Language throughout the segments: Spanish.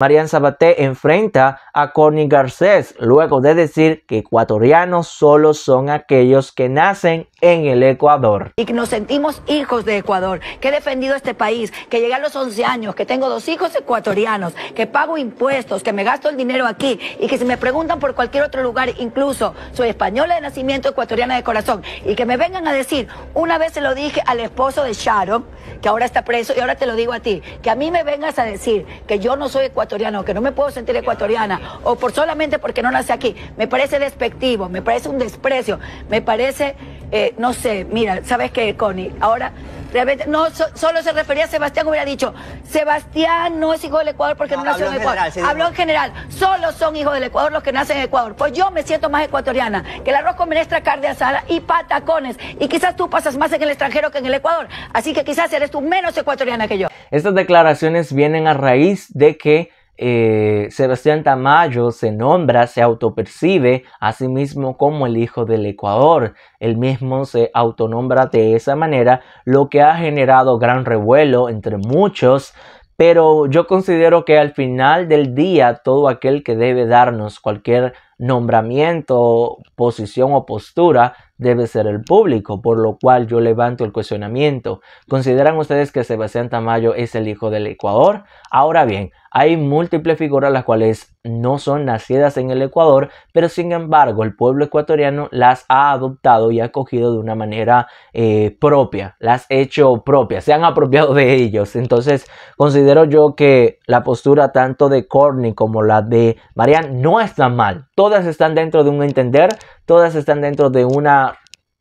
Marian Sabaté enfrenta a Corny Garcés luego de decir que ecuatorianos solo son aquellos que nacen en el Ecuador. Y que nos sentimos hijos de Ecuador, que he defendido este país, que llegué a los 11 años, que tengo dos hijos ecuatorianos, que pago impuestos, que me gasto el dinero aquí y que si me preguntan por cualquier otro lugar, incluso soy española de nacimiento, ecuatoriana de corazón, y que me vengan a decir, una vez se lo dije al esposo de Sharon, que ahora está preso, y ahora te lo digo a ti, que a mí me vengas a decir que yo no soy ecuatoriano, que no me puedo sentir ecuatoriana, o por solamente porque no nací aquí, me parece despectivo, me parece un desprecio, me parece, eh, no sé, mira, ¿sabes qué, Connie? Ahora Realmente, no, solo se refería a Sebastián, hubiera dicho, Sebastián no es hijo del Ecuador porque no, nació en Ecuador. habló en general, solo son hijos del Ecuador los que nacen en Ecuador. Pues yo me siento más ecuatoriana, que el arroz con menestra, carne asada y patacones. Y quizás tú pasas más en el extranjero que en el Ecuador, así que quizás eres tú menos ecuatoriana que yo. Estas declaraciones vienen a raíz de que eh, Sebastián Tamayo se nombra, se autopercibe a sí mismo como el hijo del Ecuador. el mismo se autonombra de esa manera, lo que ha generado gran revuelo entre muchos. Pero yo considero que al final del día todo aquel que debe darnos cualquier nombramiento, posición o postura debe ser el público, por lo cual yo levanto el cuestionamiento. ¿Consideran ustedes que Sebastián Tamayo es el hijo del Ecuador? Ahora bien, hay múltiples figuras las cuales no son nacidas en el Ecuador, pero sin embargo el pueblo ecuatoriano las ha adoptado y ha acogido de una manera eh, propia, las ha hecho propias, se han apropiado de ellos. Entonces considero yo que la postura tanto de Courtney como la de Marian no está mal, todas están dentro de un entender todas están dentro de una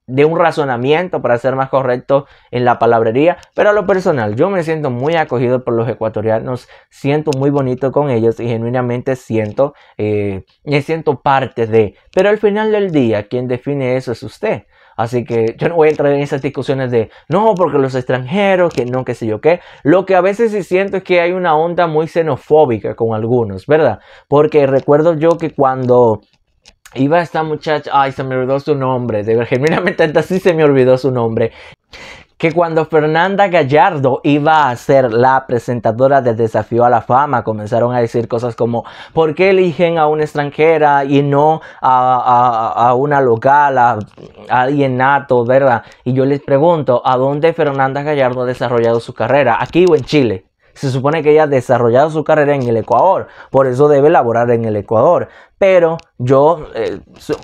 de un razonamiento para ser más correcto en la palabrería, pero a lo personal yo me siento muy acogido por los ecuatorianos, siento muy bonito con ellos y genuinamente siento, eh, me siento parte de, pero al final del día quien define eso es usted. Así que yo no voy a entrar en esas discusiones de no, porque los extranjeros, que no, que sé yo qué. Lo que a veces sí siento es que hay una onda muy xenofóbica con algunos, ¿verdad? Porque recuerdo yo que cuando Iba esta muchacha, ay, se me olvidó su nombre, de genuinamente sí se me olvidó su nombre. Que cuando Fernanda Gallardo iba a ser la presentadora de Desafío a la Fama, comenzaron a decir cosas como, ¿por qué eligen a una extranjera y no a, una local, a, alguien nato, verdad? Y yo les pregunto, ¿a dónde Fernanda Gallardo ha desarrollado su carrera? ¿Aquí o en Chile? Se supone que ella ha desarrollado su carrera en el Ecuador, por eso debe laborar en el Ecuador. Pero yo, eh,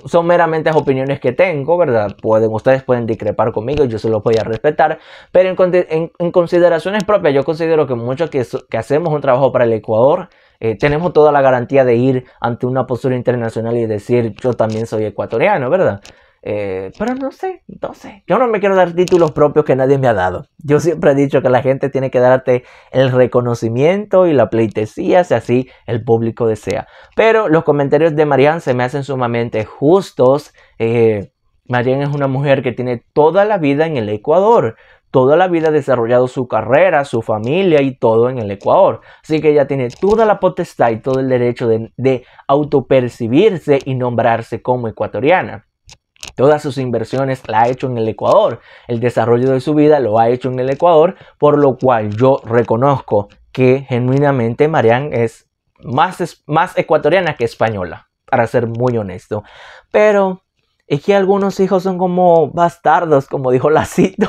son meramente opiniones que tengo, ¿verdad? Pueden, ustedes pueden discrepar conmigo, yo se los voy a respetar. Pero en, consideraciones propias, yo considero que muchos que, hacemos un trabajo para el Ecuador, eh, tenemos toda la garantía de ir ante una postura internacional y decir yo también soy ecuatoriano, ¿verdad? Eh, pero no sé, no sé. Yo no me quiero dar títulos propios que nadie me ha dado. Yo siempre he dicho que la gente tiene que darte el reconocimiento y la pleitesía, si así el público desea. Pero los comentarios de Marianne se me hacen sumamente justos. Eh, es una mujer que tiene toda la vida en el Ecuador. Toda la vida ha desarrollado su carrera, su familia y todo en el Ecuador. Así que ella tiene toda la potestad y todo el derecho de autopercibirse y nombrarse como ecuatoriana. Todas sus inversiones la ha hecho en el Ecuador. El desarrollo de su vida lo ha hecho en el Ecuador, por lo cual yo reconozco que genuinamente Marian es más, más ecuatoriana que española, para ser muy honesto. Pero es que algunos hijos son como bastardos, como dijo Lacito.